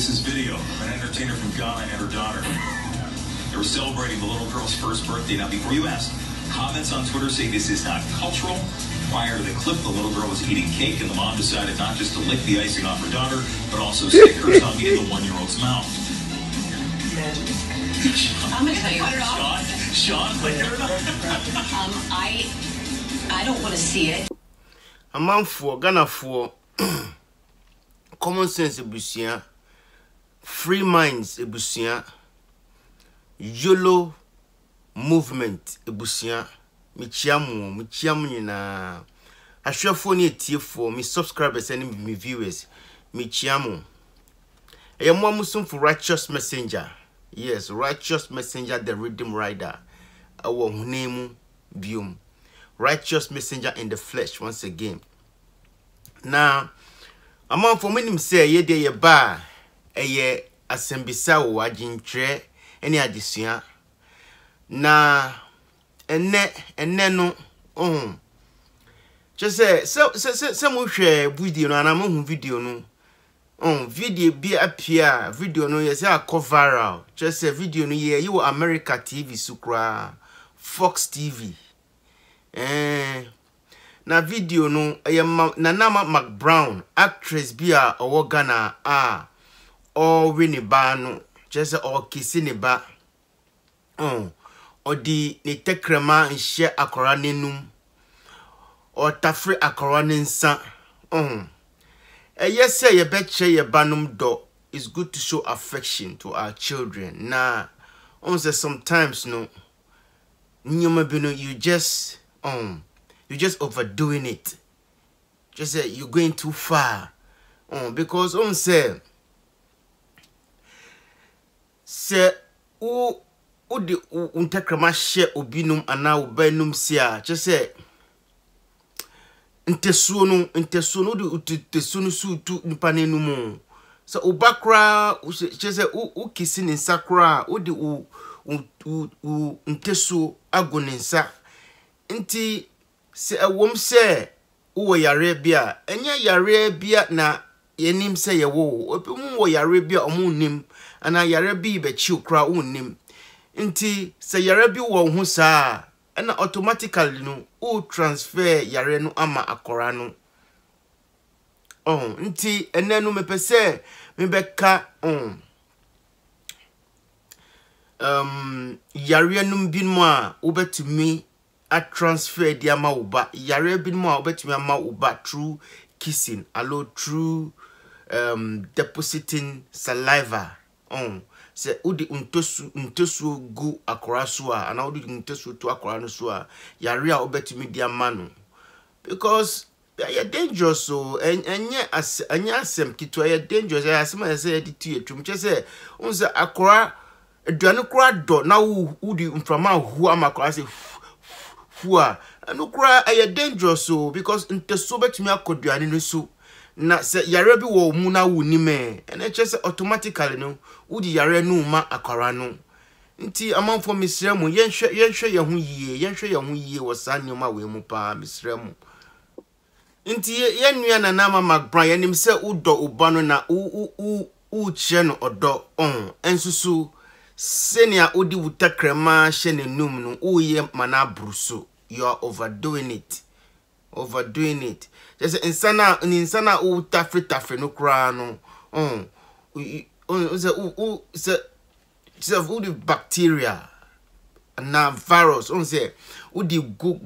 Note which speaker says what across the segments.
Speaker 1: This is video of an entertainer from Ghana and her daughter. They were celebrating the little girl's first birthday. Now, before you ask, comments on Twitter say this is not cultural. Prior to the clip, the little girl was eating cake, and the mom decided not just to lick the icing off her daughter, but also stick her tongue in the one-year-old's mouth. I'm gonna tell you. Sean, Sean, lick her. um, I, I don't want to see it. Ghana for common sense abusua free minds ebusua yolo movement ebusua mekyia mo mekyia mo nyinaa ahwɛfoɔ ne atiefoɔ me subscribers ne me viewers mekyia mo ɛyɛ mo amosomfo righteous messenger yes righteous messenger the redeem rider ɛwɔ honam mu biom righteous messenger in the flesh once again na amanfoɔ monim sɛ yɛdeɛ yɛbaa ɛyɛ asɛmbisa wɔ adwentwerɛ ne adesua na ɛnɛ ɛnɛ no ɔho kyerɛ sɛ sɛ sɛ sɛ mohwɛ video no anaa mohu video no ɔn video bi apia video no yɛ sɛ akɔ viral kyerɛ sɛ video no yɛ yi wɔ america tv so koraa fox tv ɛɛɛ na video no ɛyɛ ma nana Brown actress bi a ɔwɔ ghana a. Ah, ɔrewe ne ba no kyerɛ sɛ ɔrekesi ne ba mm. ɔde ne tɛkrɛma nhyɛ akɔra n'anum ɔtafere akɔra ne nsa mm. ɛyɛ sɛ yɛbɛkyerɛ yɛ banom dɔ it's good to show affection to our children na ɔn sɛ sometimes no nneɛma bi no you just um, you just overdoing it just say uh, you going too far um, because ɔn sɛ. sɛ wo wode wo ntakrama hyɛ obinom anaa wo banom si a kyɛ sɛ ntasuo no ntasuo no wode ntasuo no so tu nipa no anom sɛ woba koraa kyɛ sɛ wokisi ne nsa koraa wode wo ntasuo ago ne nsa nti sɛ ɛwom sɛ wowɔ yareɛ bi a ɛnyɛ yareɛ bia na yɛnim sɛ yɛwɔ wo ebinom wɔ yareɛ bi a ɔmo nim ana yare bi bɛkyiw koraa wonnim nti sɛ yare bi wɔ ho saa a ɛna automatically no wo transfer yare no ama akɔra no oh, nti ɛnɛ no mepɛ sɛ mebɛka oh, um, yare nom binom a wobɛtumi atransfer de ama wo ba yareɛ binom a wobɛtumi ama wo ba through kissing alo through um, depositing saliva sɛ wode ntosuo gu akora so a anaa wode to akora no so a yare a wobɛtumi de ama no because ɛyɛ dangerous o ɛnyɛ asɛm ketewa ɛyɛ dangerous ɛyɛ asɛm a yɛ sɛ yɛde atwam kyɛ sɛ sɛ akora aduane kora dɔ na wode mframa ahu ama akora sɛ fu a ɛno kora ɛyɛ dangerous o because bɛtumi akɔ aduane no so na sɛ yare bi wɔ mu na wo nim ɛ ɛna kyerɛ sɛ automatically no wode yare no ma akwara no nti amanfoɔ mesrɛ mu yɛnhwɛ yɛn ho yie yɛnhwɛ yɛn ho yie wɔ saa nneɛma wei mu paa mesrɛ mu nti yɛn nua nana mama bran yɛnim sɛ wodɔ oba no na wokyerɛ no ɔdɔ ɔn ɛnso so sɛnea wode wo takrama hyɛ n'anum no woyɛ ma no aboro so you are overdoing it overdoing it kyɛ sɛ nsa no a ne nsa no a wotafretafre no koraa no sɛ sɛ sɛ wode bacteria na virus ɔn sɛ wode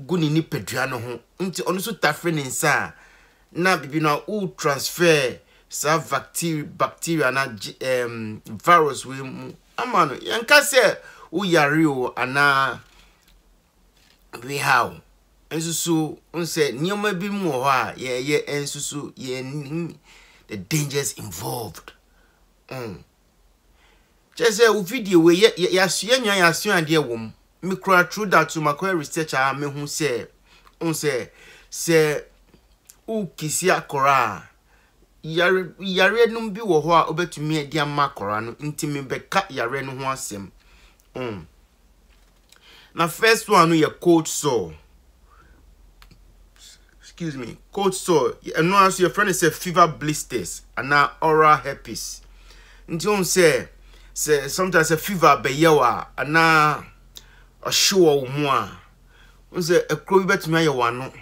Speaker 1: gu ne nipadua no ho nti ɔno nso tafre ne nsa na biribi no a transfer sa bacteria bacteria na um, virus wei mu ama no yɛnka sɛ yari o anaa how nsusu nsɛ nneɛma bi mu wɔ hɔ a yɛyɛ nsusu ya the dangers involved mm. kyerɛ sɛ wofidie wei yɛnua yɛasua adeɛ wɔ mu mekora true that to makɔyɛ research a mehu sɛ wo sɛ wokisi akɔra a yareɛ nom bi wɔ hɔ a wobɛtumi ama akɔra no nti mebɛka yareɛ no excuse me cold sore ɛno ara nso yɛfrɛ fever blisters ana oral herpes nti ohun say sometimes fever bɛyɛ wo a anaa ɔhye wɔ wo mu a ohun sɛ ɛkuro bi bɛtumi ayɛ w'ano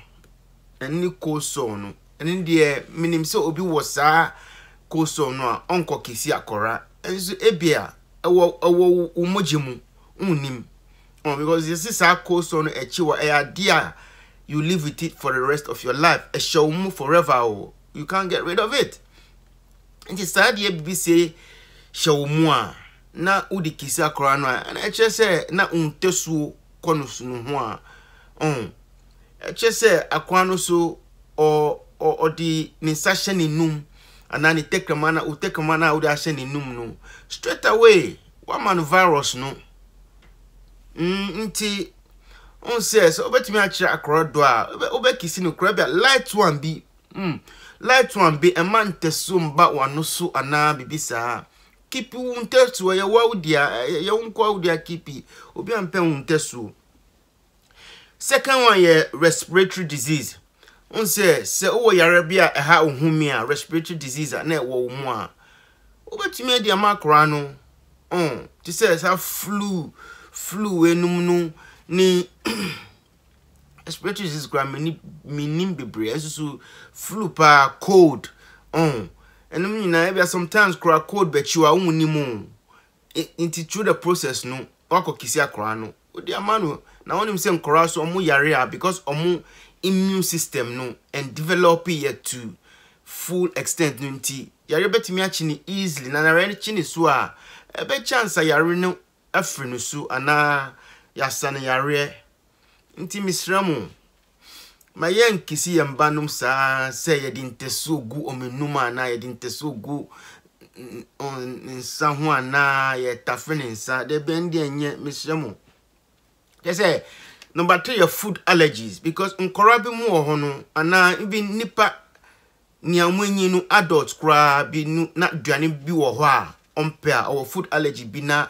Speaker 1: ɛne cold sore no obi wɔ saa cold sore no a ɔnkɔ kesi akɔra nso ebia ɛwɔ ɛwɔ wo mu unim ɔn because yɛsi saa cold sore no akyi wɔ ɛyɛ you live with it for the rest of your life ẹ̀ṣẹ̀ ò mú forever Oh, you can't get rid of it And the deɛ year, se say, wo mu na udi kisa akora And I just say, sɛ na ntasuo kɔ no so no ho a ɛkyerɛ sɛ akora no so ɔde ne nsa hyɛ ne num anaa ne tɛkrama na wo tɛkrama na wode ahyɛ num no straight away wama man virus no nti n sɛ sɛ wobɛtumi akyerɛ akorɔ dɔ a wobɛkisi no kora bi a light one bi mm. light one bi ɛma ntɛso mba wano so anaa biribi saa kipi wo ntɛsoɔ yɛwo awodea yɛwo nkɔ awodea kipi obi ampɛ wo ntɛsoɔ second one yɛ respiratory disease n sɛ sɛ wowɔ yare bi a ɛha e wo a respiratory disease a na ɛwɔ wo mu a wobɛtumi adi ama akoraa no hmm. te sɛ saa flu flu enum no ne respiratory disease koraa menim bebree ɛso so flu paa cold mm. ɛnom nyinaa ebia sometimes koraa cold bɛkyi wa ɔmo ni mu e, nti through the process no wakɔ kisi akoraa no odi ama no na wɔn nim sɛ nkoraa so ɔmo yare a because ɔmo immune system no and develop yɛ to full extent no nti yare bɛtumi akyi ne easily na yare no kyi ne so a ɛbɛ chance a yare no afiri no so anaa yasa ne yareɛ nti mesrɛ mo ma yɛnkisi yɛn ba nom saa sɛ yɛde ntɛso gu ɔmenum anaa yɛde ntɛso gu nsa ho anaa yɛtafe ne nsa de bɛn deɛ nyɛ mesrɛ mo kyɛ sɛ number three yɛ food allergies because nkɔra bi mu wɔ hɔ no anaa bi nipa nea wɔn enyi no adult koraa bi no na aduane bi wɔ hɔ a ɔmpɛ a ɔwɔ food allergy bi na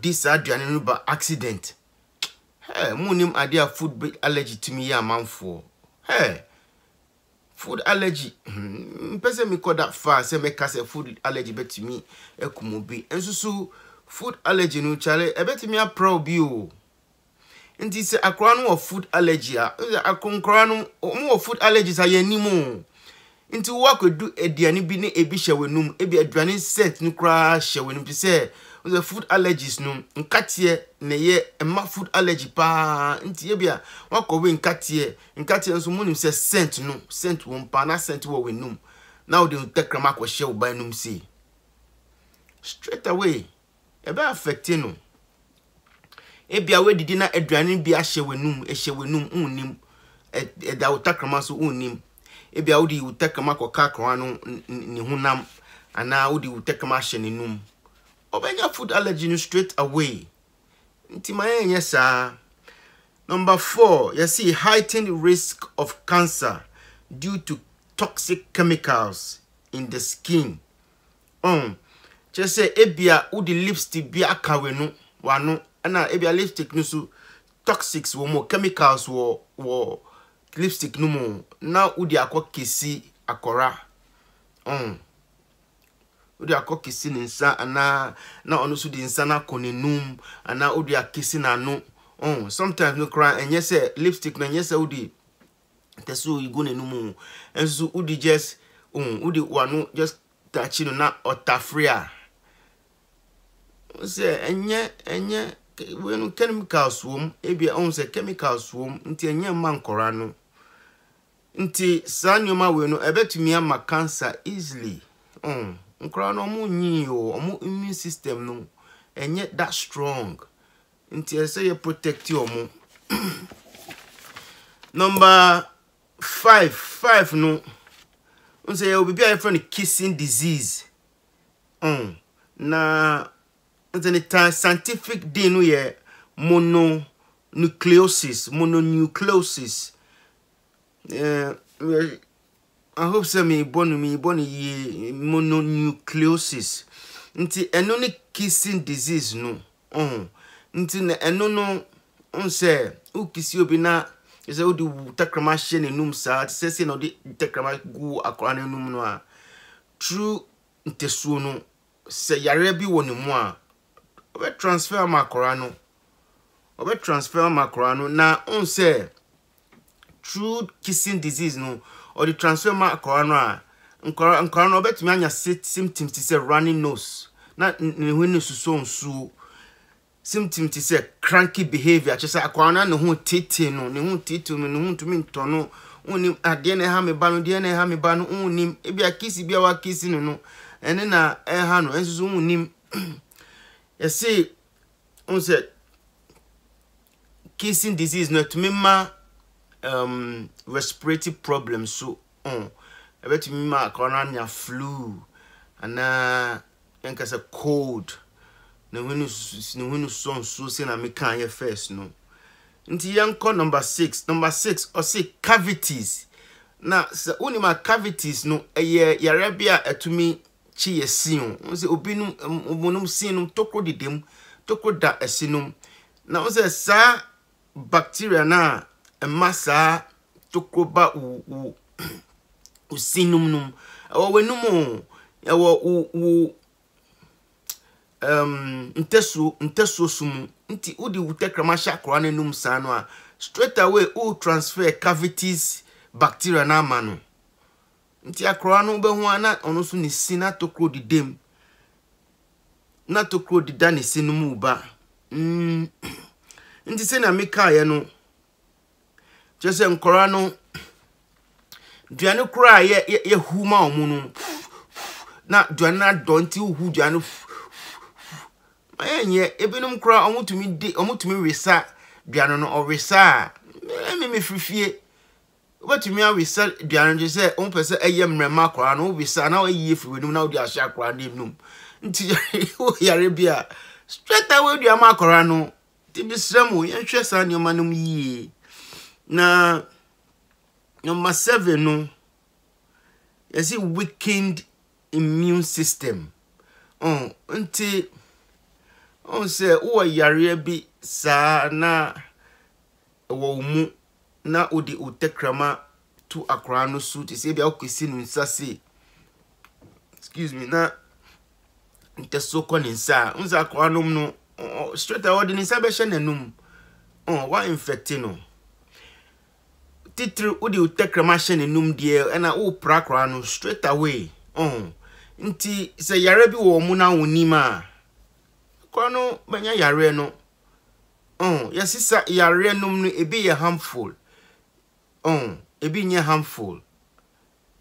Speaker 1: di saa aduane no ba accident. Hey, munim adeɛ a food allergy tumi yɛ amanfoɔ hey, food allergy hmm, mpɛ sɛ mekɔda faa sɛ mɛka sɛ food allergy bɛtumi akum e obi nso so food allergy no kyare ɛbɛtumi e aprɛ obi o nti sɛ akora no wɔ food allergy a nkora no ɔmo wɔ food allergy sa yɛn anim o nti wɔakɔdu aduane e bi ne ebi hyɛ w'anum ebi aduane set no koraa hyɛ w'anum te sɛ sɛ food allergies no nkateɛ na ɛyɛ mma food allergy paa nti ebi a wakɔwe nkateɛ nkateɛ nso mu nim sɛ scent no scent wɔ mpa na scent wɔ w'anum na wɔde ntɛkrama akɔhyɛ wo ban nom sei straight away ɛbɛ affect no ebi a wɔadidi na aduane bi ahyɛ w'anum ɛhyɛ w'anum nnim ɛda wo takrama nso nnim ebi a wɔde wo takrama kɔ kaa kora no ne honam anaa wɔde wo takrama ahyɛ n'anum. ɔbɛnya food allergy no straight away nti ma yɛnyɛ saa number four yɛsi heightened risk of cancer due to toxic chemicals in the skin um kyerɛ sɛ ebia wode lipstick bi aka w'ano w'ano ɛna ebia lipstick no so toxics wɔ mu chemicals wɔ wɔ lipstick no mu na wode akɔ kesi akɔra um. wode akɔ kese ne nsa anaa na ɔno nso de nsa no akɔ n'anum anaa wode akese n'ano oh, sometimes no koraa ɛnyɛ sɛ lipstick no ɛnyɛ sɛ wode tɛ oyigo n'anum o nso wode just oh, wode wano tachi no na ɔtafere a sɛ ɛnyɛ ɛnyɛ wenu chemicals wom ebi ɔn sɛ chemicals wom nti ɛnyɛ mma nkɔra no nti saa nneɛma wei no ɛbɛtumi ama cancer easily. Oh. nkora no ɔmo nyii o ɔmo immune system no ɛnyɛ that strong nti ɛsɛ yɛ protect ɔmo number five five no nsɛ yɛ obibi a yɛfrɛ no kissing disease um, na nsɛ ne ta scientific din no yɛ mononucleosis mononucleosis. Uh, I hope say meebɔ no meebɔ no yie mononucleosis nti eno ne kissing disease no ɔho mm. nti na eno no ɔn mm, sɛ wokisi obi na sɛ wode takrama hyɛ n'anum saa te sɛ na wode takrama gu akora no anum no a tru ntasuo no sɛ yareɛ bi wɔ ne mu a transfer ama akora no transfer ama akora no na ɔn mm, sɛ true kissing disease no ọ dị transfer ma akọrọ no a nkọrọ no ọbɛtumi anya symptoms te sɛ running nose na ne ho ne susuo nsuo symptoms te sɛ cranky behavior kyerɛ sɛ akɔrɔ no a ne ho tete no ne ho tete no ne ho ntumi ntọ no wonim adeɛ ah, na ɛha me ba no deɛ na ɛha me ba no wonim ebi akisi bi a wakisi no no ɛne na ɛha no ɛnso so wonim yɛse sɛ kissing disease na ɛtumi ma um, respiratory problems. so on mm, ɛbɛtumi ma akɔrɔ anya flu anaa yɛnka sɛ cold ne ho no ne ho no sɔ nsuo sɛ na meka yɛ first no nti yɛnkɔ number six number six ɔse cavities na sɛ wonim a cavities no ɛyɛ yare bi a ɛtumi kye yɛ sin o sɛ obinom ɔmonom sin no tokuro deda mu tokuro da ɛsi no na wɔn sɛ saa bacteria no a ɛma saa tokroba wo wo wo sinum num ɛwɔ w'anum ɛwɔ wo wo um ntesuo ntesuo so mu nti wode wo tɛkrama hyɛ akora no anum saa no a straight away wo transfer cavities bacteria no ama no nti akora no wobɛho a na ɔno nso ne si na tokuro dedam na tokuro deda ne si no mu ba mm. nti sɛnea mekaeɛ no kyɛ sɛ nkɔraa no duane koro a yɛhu ma ɔmo no na duane no adɔ nti wohu duane ma yɛnyɛ ebinom koraa ɔmo tumi di ɔmo tumi resa duane no ɔresa a ɛmi mi firifie wobɛtumi awesa duane no sɛ ɔmo pɛ sɛ ɛyɛ mmerɛma koraa no wobesa na wɔayi efiri wɔnim na wɔde ahyɛ akoraa no enum nti wɔyare bi a straight away duane akɔraa no ti bi srɛ mo yɛnhwɛ saa nneɛma no mu yie. na number seven no yɛsi weakened immune system ɔn nti ɔn sɛ wowɔ yareɛ bi saa na ɛwɔ wo mu na wode wo tɛkrama to akwaraa no so te sɛ bia esi no nsa se excuse me na ntɛso kɔ ne nsa a nsa akwaraa no mu no straight a wɔde ne nsa bɛhyɛ n'anum ɔn wa infecte no. titiri wode wo tɛkrɛma hyɛ n'anum deɛ ɛna worekorakora no straight away ɔho mm. nti sɛ yare bi wɔ mu no wo nim a kora no bɛnya yareɛ no ɔho mm. yɛsesa yareɛ nom no ebi yɛ harmful ɔho mm. ebi nyɛ harmful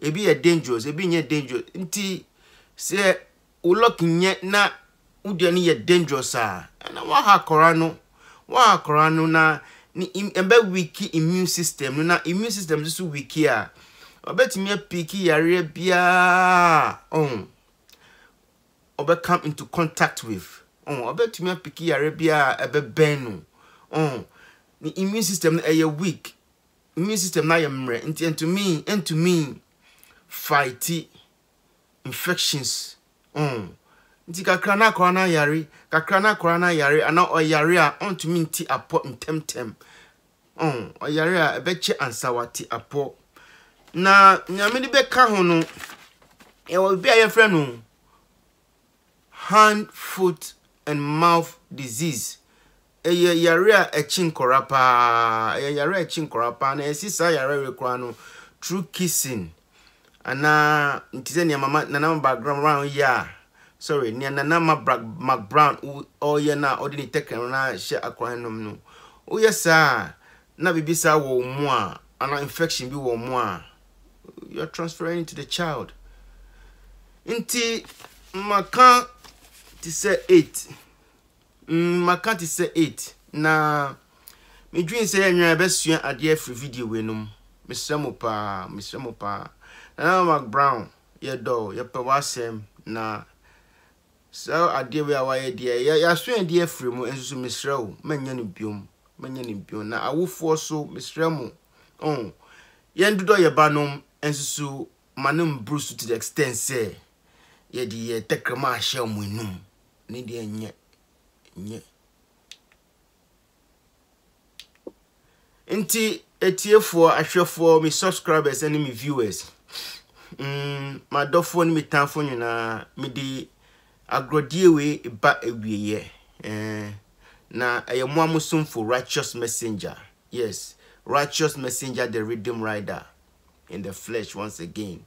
Speaker 1: ebi yɛ dangerous ebi nyɛ dangerous nti sɛ wo lɔk nyɛ na wodeɛ no yɛ dangerous a ɛna waha no waha no na ne ɛbɛ wiki immune system no na immune system nso wiki a ɔbɛtumi apiki yareɛ biara ɔn ɔbɛ come into contact with ɔn ɔbɛtumi apiki yareɛ biara ɛbɛ bɛn no ɔn ne immune system no ɛyɛ weak immune system na ayɛ mmerɛ nti ntumi ntumi fight infections ɔn. nti kakra no akora no ayare kakra no akora no ayare anaa ɔyare a ɔntumi nti apɔ ntɛmtɛm ɔyare a ɛbɛkyɛ ansawate apɔ na nyame de bɛka ho no ɛwɔ bi a yɛfrɛ no hand foot and mouth disease ɛyɛ yare a ɛkyi nkɔra paa ɛyɛ yare a ɛkyi nkɔra paa na ɛsi saa yare wei koraa no true kissing anaa nti sɛ nea mama nana background round yɛ a sorry nea nana mac brown ɔyɛ no a ɔde ne tɛkɛn no ahyɛ akwaraa nom no woyɛ saa na biribi saa wɔ mu a anaa infection bi wɔ mu a you're transferring to the child nti mmaka te sɛ eight mmaka mm, te sɛ eight na medwin sɛ yɛnwɛn bɛsua adeɛ afiri video wei no mu mesrɛ mo paa mesrɛ mo paa nana mac brown yɛdɔ yɛpɛ w'asɛm na saa adeɛ wei a wayɛ deɛ yɛaso adeɛ afiri mu nso so mesrɛ wo manya no biom manya no biom na awofoɔ so mesrɛ mo oh yɛn dodɔ yɛ ba nom nso so ma no mburu so to the extent sɛ yɛde yɛ tɛkrɛma ahyɛ mo anum ne deɛ nyɛ nyɛ nti etiefoɔ ahwɛfoɔ me subscribers ne me viewers mm, madɔfoɔ ne me tamfoɔ nyinaa mede agorɔdeɛ wei ba awieɛ na ɛyɛ mmoa mo righteous messenger yes righteous messenger the redeem rider in the flesh once again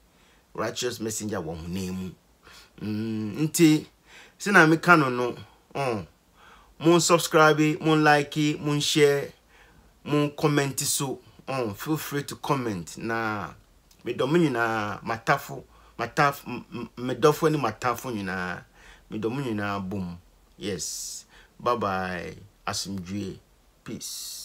Speaker 1: righteous messenger wɔ honam mu mm, nti sɛna meka no no uh, mo subscribe mo like mo share mo comment so uh, feel free to comment na mi medɔm nyinaa matafo mataf medɔfo ne matafo nyinaa medɔ mo nyinaa bom yes bye bye asomdwe peace